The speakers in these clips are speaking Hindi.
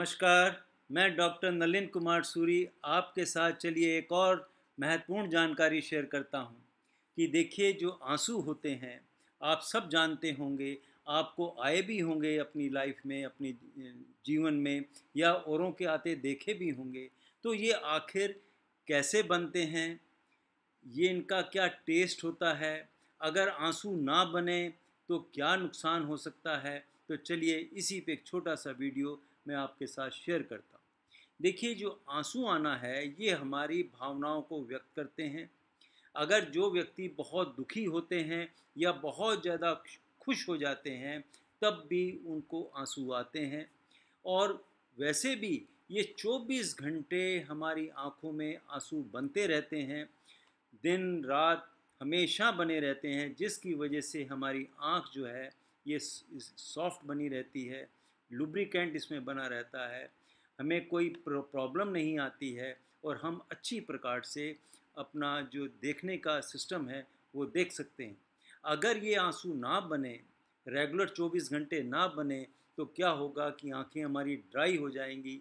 नमस्कार मैं डॉक्टर नलिन कुमार सूरी आपके साथ चलिए एक और महत्वपूर्ण जानकारी शेयर करता हूँ कि देखिए जो आंसू होते हैं आप सब जानते होंगे आपको आए भी होंगे अपनी लाइफ में अपनी जीवन में या औरों के आते देखे भी होंगे तो ये आखिर कैसे बनते हैं ये इनका क्या टेस्ट होता है अगर आंसू ना बने तो क्या नुकसान हो सकता है तो चलिए इसी पे एक छोटा सा वीडियो मैं आपके साथ शेयर करता हूँ देखिए जो आंसू आना है ये हमारी भावनाओं को व्यक्त करते हैं अगर जो व्यक्ति बहुत दुखी होते हैं या बहुत ज़्यादा खुश हो जाते हैं तब भी उनको आंसू आते हैं और वैसे भी ये 24 घंटे हमारी आँखों में आंसू बनते रहते हैं दिन रात हमेशा बने रहते हैं जिसकी वजह से हमारी आँख जो है ये सॉफ्ट बनी रहती है लुब्रिकेंट इसमें बना रहता है हमें कोई प्रॉब्लम नहीं आती है और हम अच्छी प्रकार से अपना जो देखने का सिस्टम है वो देख सकते हैं अगर ये आंसू ना बने रेगुलर 24 घंटे ना बने तो क्या होगा कि आंखें हमारी ड्राई हो जाएंगी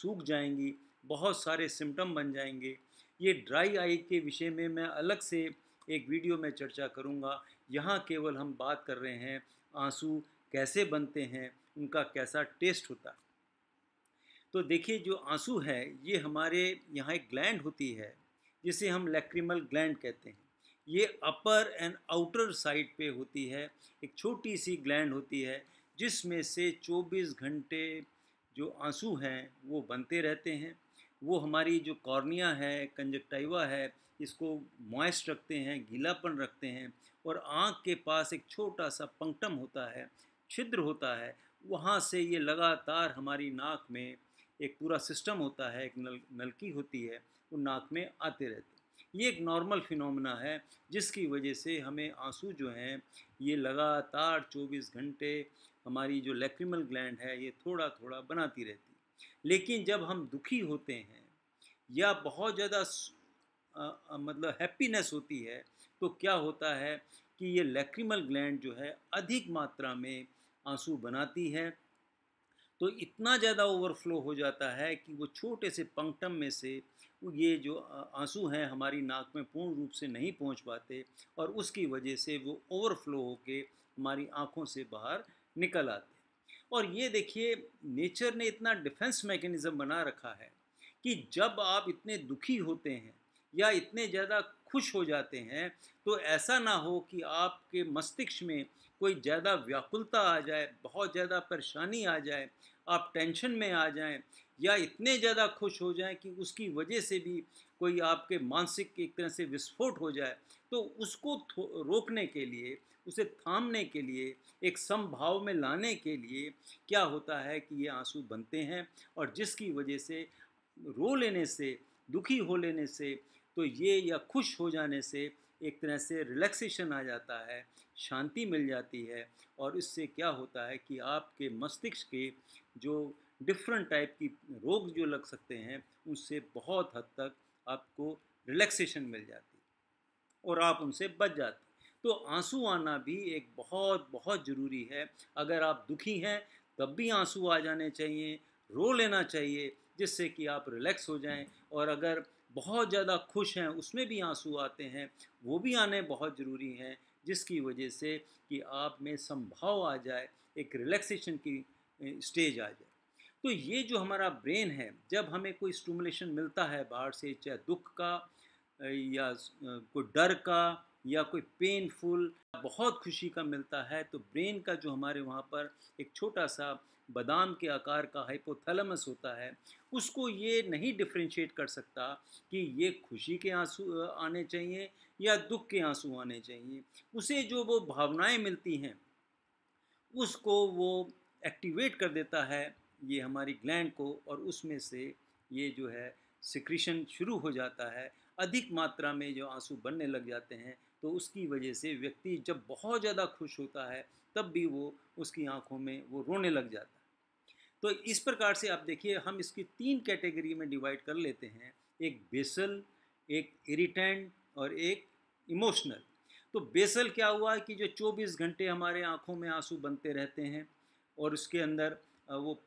सूख जाएंगी बहुत सारे सिम्टम बन जाएंगे ये ड्राई आई के विषय में मैं अलग से एक वीडियो में चर्चा करूँगा यहाँ केवल हम बात कर रहे हैं आंसू कैसे बनते हैं उनका कैसा टेस्ट होता है तो देखिए जो आंसू है ये हमारे यहाँ एक ग्लैंड होती है जिसे हम लैक्रिमल ग्लैंड कहते हैं ये अपर एंड आउटर साइड पे होती है एक छोटी सी ग्लैंड होती है जिसमें से 24 घंटे जो आंसू हैं वो बनते रहते हैं वो हमारी जो कॉर्निया है कंजक्टाइवा है इसको मॉइस्ट रखते हैं गीलापन रखते हैं और आँख के पास एक छोटा सा पंक्टम होता है छिद्र होता है वहाँ से ये लगातार हमारी नाक में एक पूरा सिस्टम होता है एक नल नलकी होती है वो नाक में आते रहते ये एक नॉर्मल फिनोमेना है जिसकी वजह से हमें आंसू जो हैं ये लगातार 24 घंटे हमारी जो लेक्रिमल ग्लैंड है ये थोड़ा थोड़ा बनाती रहती लेकिन जब हम दुखी होते हैं या बहुत ज़्यादा मतलब हैप्पीनेस होती है तो क्या होता है कि ये लेक्रिमल ग्लैंड जो है अधिक मात्रा में आंसू बनाती है तो इतना ज़्यादा ओवरफ्लो हो जाता है कि वो छोटे से पंक्टम में से ये जो आंसू हैं हमारी नाक में पूर्ण रूप से नहीं पहुंच पाते और उसकी वजह से वो ओवरफ्लो होके हमारी आँखों से बाहर निकल आते और ये देखिए नेचर ने इतना डिफेंस मैकेनिज़्म बना रखा है कि जब आप इतने दुखी होते हैं या इतने ज़्यादा खुश हो जाते हैं तो ऐसा ना हो कि आपके मस्तिष्क में कोई ज़्यादा व्याकुलता आ जाए बहुत ज़्यादा परेशानी आ जाए आप टेंशन में आ जाएं या इतने ज़्यादा खुश हो जाएं कि उसकी वजह से भी कोई आपके मानसिक एक तरह से विस्फोट हो जाए तो उसको रोकने के लिए उसे थामने के लिए एक समभाव में लाने के लिए क्या होता है कि ये आंसू बनते हैं और जिसकी वजह से रो लेने से दुखी हो लेने से तो ये या खुश हो जाने से एक तरह से रिलैक्सेशन आ जाता है शांति मिल जाती है और इससे क्या होता है कि आपके मस्तिष्क के जो डिफरेंट टाइप की रोग जो लग सकते हैं उससे बहुत हद तक आपको रिलैक्सेशन मिल जाती और आप उनसे बच जाते तो आंसू आना भी एक बहुत बहुत ज़रूरी है अगर आप दुखी हैं तब भी आंसू आ जाने चाहिए रो लेना चाहिए जिससे कि आप रिलैक्स हो जाएं और अगर बहुत ज़्यादा खुश हैं उसमें भी आंसू आते हैं वो भी आने बहुत ज़रूरी हैं जिसकी वजह से कि आप में संभाव आ जाए एक रिलैक्सेशन की स्टेज आ जाए तो ये जो हमारा ब्रेन है जब हमें कोई स्टूमुलेशन मिलता है बाहर से चाहे दुख का या कोई डर का या कोई पेनफुल बहुत खुशी का मिलता है तो ब्रेन का जो हमारे वहाँ पर एक छोटा सा बादाम के आकार का हाइपोथैलेमस होता है उसको ये नहीं डिफ्रेंशिएट कर सकता कि ये खुशी के आंसू आने चाहिए या दुख के आंसू आने चाहिए उसे जो वो भावनाएं मिलती हैं उसको वो एक्टिवेट कर देता है ये हमारी ग्लैंड को और उसमें से ये जो है सिक्रीशन शुरू हो जाता है अधिक मात्रा में जो आंसू बनने लग जाते हैं तो उसकी वजह से व्यक्ति जब बहुत ज़्यादा खुश होता है तब भी वो उसकी आंखों में वो रोने लग जाता है तो इस प्रकार से आप देखिए हम इसकी तीन कैटेगरी में डिवाइड कर लेते हैं एक बेसल एक इरिटेंट और एक इमोशनल तो बेसल क्या हुआ कि जो 24 घंटे हमारे आँखों में आंसू बनते रहते हैं और उसके अंदर वो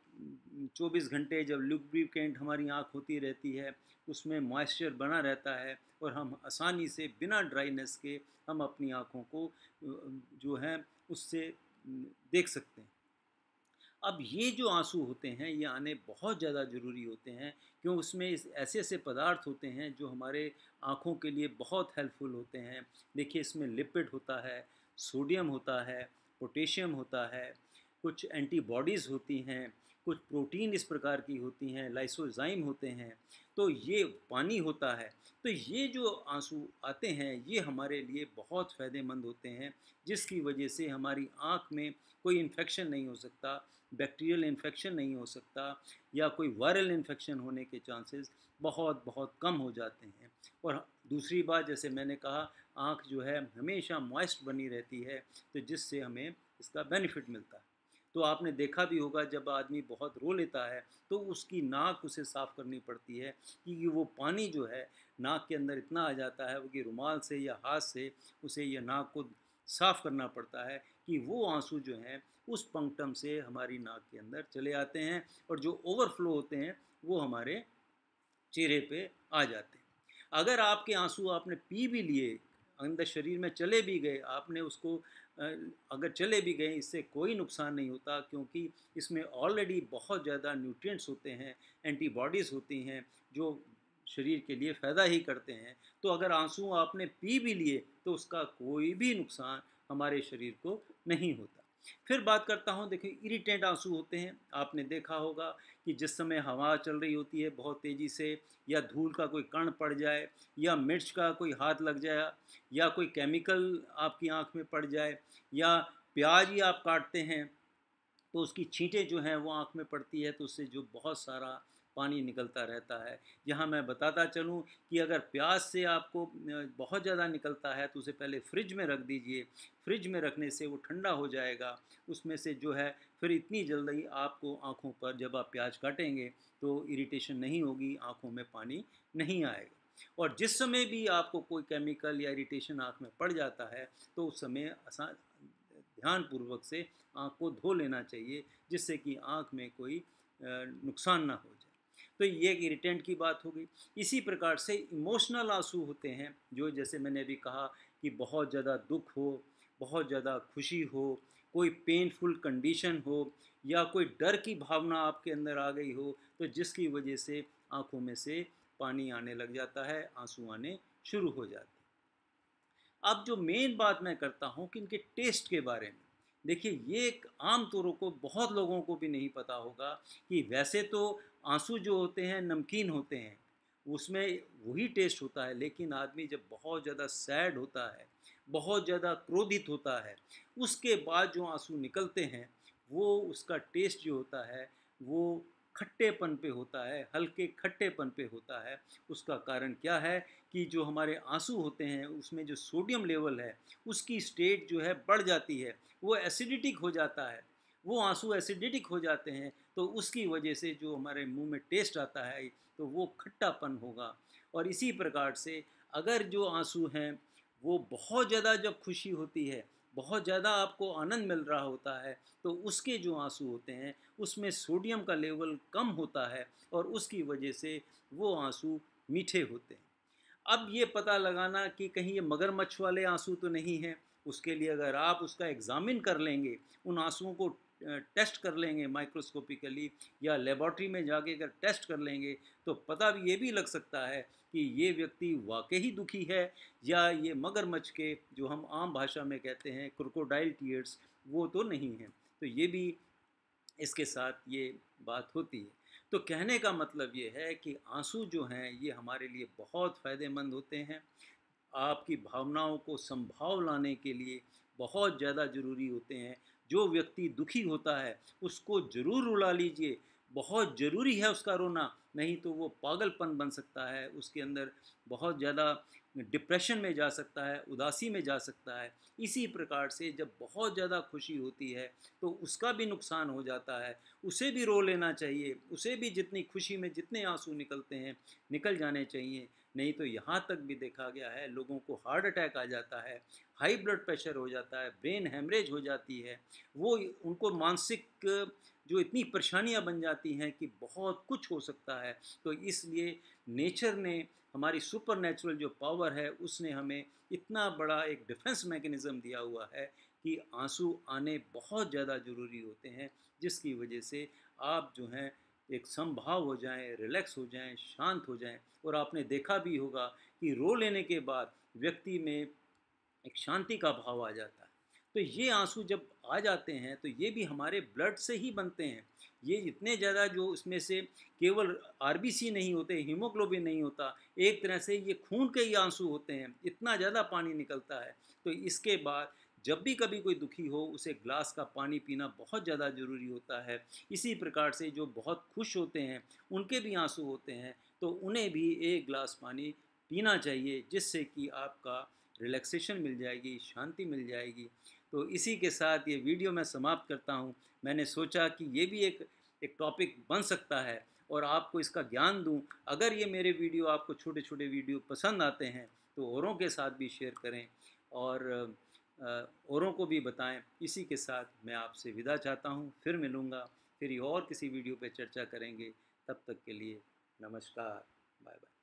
24 घंटे जब लुब्रिकेंट हमारी आँख होती रहती है उसमें मॉइस्चर बना रहता है और हम आसानी से बिना ड्राइनेस के हम अपनी आँखों को जो है उससे देख सकते हैं अब ये जो आंसू होते हैं ये आने बहुत ज़्यादा ज़रूरी होते हैं क्यों उसमें इस ऐसे ऐसे पदार्थ होते हैं जो हमारे आँखों के लिए बहुत हेल्पफुल होते हैं देखिए इसमें लिपिड होता है सोडियम होता है पोटेशियम होता है कुछ एंटीबॉडीज़ होती हैं कुछ प्रोटीन इस प्रकार की होती हैं लाइसोजाइम होते हैं तो ये पानी होता है तो ये जो आंसू आते हैं ये हमारे लिए बहुत फ़ायदेमंद होते हैं जिसकी वजह से हमारी आँख में कोई इन्फेक्शन नहीं हो सकता बैक्टीरियल इन्फेक्शन नहीं हो सकता या कोई वायरल इन्फेक्शन होने के चांसेस बहुत बहुत कम हो जाते हैं और दूसरी बात जैसे मैंने कहा आँख जो है हमेशा मॉइस्ट बनी रहती है तो जिससे हमें इसका बेनिफिट मिलता है तो आपने देखा भी होगा जब आदमी बहुत रो लेता है तो उसकी नाक उसे साफ़ करनी पड़ती है क्योंकि वो पानी जो है नाक के अंदर इतना आ जाता है वो कि रुमाल से या हाथ से उसे यह नाक को साफ़ करना पड़ता है कि वो आंसू जो हैं उस पंक्टम से हमारी नाक के अंदर चले आते हैं और जो ओवरफ्लो होते हैं वो हमारे चेहरे पे आ जाते हैं अगर आपके आंसू आपने पी भी लिए अंदर शरीर में चले भी गए आपने उसको अगर चले भी गए इससे कोई नुकसान नहीं होता क्योंकि इसमें ऑलरेडी बहुत ज़्यादा न्यूट्रिएंट्स होते हैं एंटीबॉडीज़ होती हैं जो शरीर के लिए फ़ायदा ही करते हैं तो अगर आंसू आपने पी भी लिए तो उसका कोई भी नुकसान हमारे शरीर को नहीं होता फिर बात करता हूँ देखिए इरिटेंट आंसू होते हैं आपने देखा होगा कि जिस समय हवा चल रही होती है बहुत तेज़ी से या धूल का कोई कण पड़ जाए या मिर्च का कोई हाथ लग जाए या कोई केमिकल आपकी आँख में पड़ जाए या प्याज ही आप काटते हैं तो उसकी छींटे जो हैं वो आँख में पड़ती है तो उससे जो बहुत सारा पानी निकलता रहता है यहाँ मैं बताता चलूँ कि अगर प्यास से आपको बहुत ज़्यादा निकलता है तो उसे पहले फ्रिज में रख दीजिए फ्रिज में रखने से वो ठंडा हो जाएगा उसमें से जो है फिर इतनी जल्दी आपको आँखों पर जब आप प्याज काटेंगे तो इरिटेशन नहीं होगी आँखों में पानी नहीं आएगा और जिस समय भी आपको कोई केमिकल या इरिटेशन आँख में पड़ जाता है तो उस समय आसान ध्यानपूर्वक से आँख को धो लेना चाहिए जिससे कि आँख में कोई नुकसान ना हो जाए तो ये एक इरिटेंट की बात हो गई इसी प्रकार से इमोशनल आंसू होते हैं जो जैसे मैंने अभी कहा कि बहुत ज़्यादा दुख हो बहुत ज़्यादा खुशी हो कोई पेनफुल कंडीशन हो या कोई डर की भावना आपके अंदर आ गई हो तो जिसकी वजह से आंखों में से पानी आने लग जाता है आंसू आने शुरू हो जाते अब जो मेन बात मैं करता हूँ कि इनके टेस्ट के बारे में देखिए ये एक आम तौरों को बहुत लोगों को भी नहीं पता होगा कि वैसे तो आंसू जो होते हैं नमकीन होते हैं उसमें वही टेस्ट होता है लेकिन आदमी जब बहुत ज़्यादा सैड होता है बहुत ज़्यादा क्रोधित होता है उसके बाद जो आंसू निकलते हैं वो उसका टेस्ट जो होता है वो खट्टेपन पे होता है हल्के खट्टेपन पे होता है उसका कारण क्या है कि जो हमारे आंसू होते हैं उसमें जो सोडियम लेवल है उसकी स्टेट जो है बढ़ जाती है वो एसिडिटिक हो जाता है वो आंसू एसिडिटिक हो जाते हैं तो उसकी वजह से जो हमारे मुंह में टेस्ट आता है तो वो खट्टापन होगा और इसी प्रकार से अगर जो आंसू हैं वो बहुत ज़्यादा जब खुशी होती है बहुत ज़्यादा आपको आनंद मिल रहा होता है तो उसके जो आंसू होते हैं उसमें सोडियम का लेवल कम होता है और उसकी वजह से वो आंसू मीठे होते हैं अब ये पता लगाना कि कहीं ये मगरमच्छ वाले आंसू तो नहीं हैं उसके लिए अगर आप उसका एग्ज़ामिन कर लेंगे उन आंसुओं को टेस्ट कर लेंगे माइक्रोस्कोपिकली या लेबॉर्ट्री में जाके अगर टेस्ट कर लेंगे तो पता भी ये भी लग सकता है कि ये व्यक्ति वाकई ही दुखी है या ये मगरमच्छ के जो हम आम भाषा में कहते हैं क्रोकोडाइल टीयर्स वो तो नहीं हैं तो ये भी इसके साथ ये बात होती है तो कहने का मतलब ये है कि आंसू जो हैं ये हमारे लिए बहुत फ़ायदेमंद होते हैं आपकी भावनाओं को संभाव लाने के लिए बहुत ज़्यादा ज़रूरी होते हैं जो व्यक्ति दुखी होता है उसको ज़रूर रुला लीजिए बहुत ज़रूरी है उसका रोना नहीं तो वो पागलपन बन सकता है उसके अंदर बहुत ज़्यादा डिप्रेशन में जा सकता है उदासी में जा सकता है इसी प्रकार से जब बहुत ज़्यादा खुशी होती है तो उसका भी नुकसान हो जाता है उसे भी रो लेना चाहिए उसे भी जितनी खुशी में जितने आंसू निकलते हैं निकल जाने चाहिए नहीं तो यहाँ तक भी देखा गया है लोगों को हार्ट अटैक आ जाता है हाई ब्लड प्रेशर हो जाता है ब्रेन हेमरेज हो जाती है वो उनको मानसिक जो इतनी परेशानियाँ बन जाती हैं कि बहुत कुछ हो सकता है तो इसलिए नेचर ने हमारी सुपर नेचुरल जो पावर है उसने हमें इतना बड़ा एक डिफेंस मैकेनिज़्म दिया हुआ है कि आंसू आने बहुत ज़्यादा ज़रूरी होते हैं जिसकी वजह से आप जो हैं एक संभाव हो जाएं रिलैक्स हो जाएं शांत हो जाएं और आपने देखा भी होगा कि रो लेने के बाद व्यक्ति में एक शांति का भाव आ जाता है तो ये आंसू जब आ जाते हैं तो ये भी हमारे ब्लड से ही बनते हैं ये इतने ज़्यादा जो उसमें से केवल आर नहीं होते हीमोग्लोबिन नहीं होता एक तरह से ये खून के ही आंसू होते हैं इतना ज़्यादा पानी निकलता है तो इसके बाद जब भी कभी कोई दुखी हो उसे ग्लास का पानी पीना बहुत ज़्यादा ज़रूरी होता है इसी प्रकार से जो बहुत खुश होते हैं उनके भी आंसू होते हैं तो उन्हें भी एक ग्लास पानी पीना चाहिए जिससे कि आपका रिलैक्सेशन मिल जाएगी शांति मिल जाएगी तो इसी के साथ ये वीडियो मैं समाप्त करता हूँ मैंने सोचा कि ये भी एक एक टॉपिक बन सकता है और आपको इसका ज्ञान दूँ अगर ये मेरे वीडियो आपको छोटे छोटे वीडियो पसंद आते हैं तो औरों के साथ भी शेयर करें और औरों को भी बताएं इसी के साथ मैं आपसे विदा चाहता हूँ फिर मिलूँगा फिर और किसी वीडियो पर चर्चा करेंगे तब तक के लिए नमस्कार बाय बाय